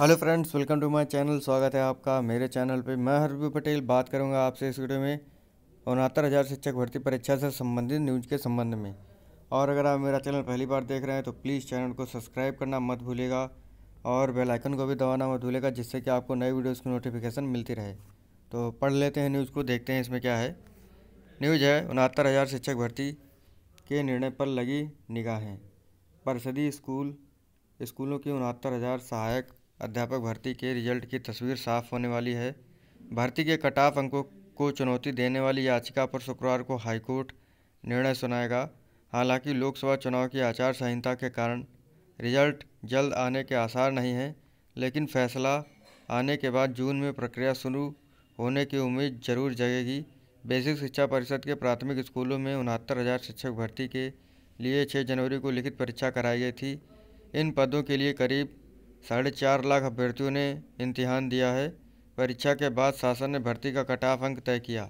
hello friends welcome to my channel स्वागत है आपका मेरे चैनल पे मैं हरबी पटेल बात करूंगा आपसे इस वीडियो में उनहत्तर हज़ार शिक्षक भर्ती परीक्षा से संबंधित न्यूज के संबंध में और अगर आप मेरा चैनल पहली बार देख रहे हैं तो प्लीज़ चैनल को सब्सक्राइब करना मत भूलेगा और बेलाइकन को भी दबाना मत भूलेगा जिससे कि आपको नई वीडियोज़ की नोटिफिकेशन मिलती रहे तो पढ़ लेते हैं न्यूज़ को देखते हैं इसमें क्या है न्यूज़ है उनहत्तर हज़ार शिक्षक भर्ती के निर्णय पर लगी निगाहें परसदी स्कूल स्कूलों की उनहत्तर हज़ार सहायक अध्यापक भर्ती के रिजल्ट की तस्वीर साफ होने वाली है भर्ती के कटाफ अंकों को चुनौती देने वाली याचिका पर शुक्रवार को हाईकोर्ट निर्णय सुनाएगा हालांकि लोकसभा चुनाव की आचार संहिता के कारण रिजल्ट जल्द आने के आसार नहीं हैं लेकिन फैसला आने के बाद जून में प्रक्रिया शुरू होने की उम्मीद जरूर जगेगी बेसिक शिक्षा परिषद के प्राथमिक स्कूलों में उनहत्तर हज़ार शिक्षक भर्ती के लिए 6 जनवरी को लिखित परीक्षा कराई गई थी इन पदों के लिए करीब साढ़े चार लाख अभ्यर्थियों ने इम्तिहान दिया है परीक्षा के बाद शासन ने भर्ती का कटाफ अंक तय किया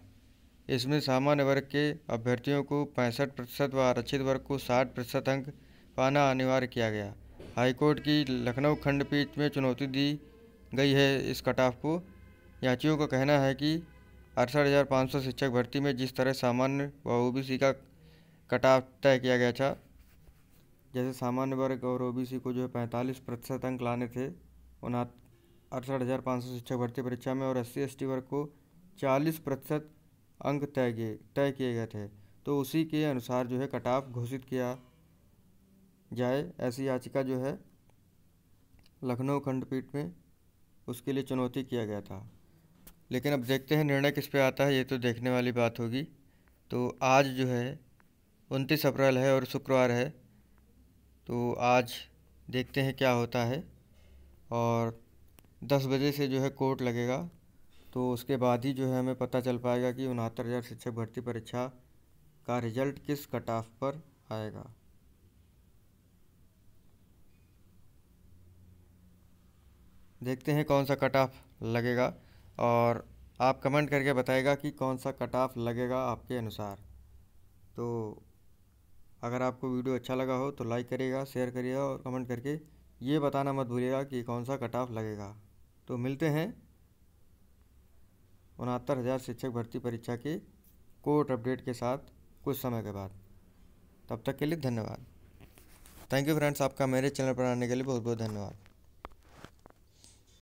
इसमें सामान्य वर्ग के अभ्यर्थियों को पैंसठ प्रतिशत व आरक्षित वर्ग को साठ प्रतिशत अंक पाना अनिवार्य किया गया हाईकोर्ट की लखनऊ खंडपीठ में चुनौती दी गई है इस कटाफ को याचियों का कहना है कि अड़सठ हज़ार पाँच सौ शिक्षक भर्ती में जिस तरह सामान्य व ओ का कटाफ तय किया गया था जैसे सामान्य वर्ग और ओबीसी को जो है पैंतालीस प्रतिशत अंक लाने थे उना अड़सठ हज़ार पाँच सौ शिक्षक भर्ती परीक्षा में और एस सी वर्ग को चालीस प्रतिशत अंक तय किए तय किए गए थे तो उसी के अनुसार जो है कटाफ घोषित किया जाए ऐसी याचिका जो है लखनऊ खंडपीठ में उसके लिए चुनौती किया गया था लेकिन अब देखते हैं निर्णय किस पे आता है ये तो देखने वाली बात होगी तो आज जो है उनतीस अप्रैल है और शुक्रवार है तो आज देखते हैं क्या होता है और दस बजे से जो है कोर्ट लगेगा तो उसके बाद ही जो है हमें पता चल पाएगा कि उनहत्तर हज़ार शिक्षक भर्ती परीक्षा का रिजल्ट किस कट ऑफ पर आएगा देखते हैं कौन सा कट ऑफ लगेगा और आप कमेंट करके बताएगा कि कौन सा कट ऑफ लगेगा आपके अनुसार तो अगर आपको वीडियो अच्छा लगा हो तो लाइक करिएगा शेयर करिएगा और कमेंट करके ये बताना मत भूलिएगा कि कौन सा कट ऑफ लगेगा तो मिलते हैं उनहत्तर हज़ार शिक्षक भर्ती परीक्षा के कोर्ट अपडेट के साथ कुछ समय के बाद तब तक के लिए धन्यवाद थैंक यू फ्रेंड्स आपका मेरे चैनल पर आने के लिए बहुत बहुत धन्यवाद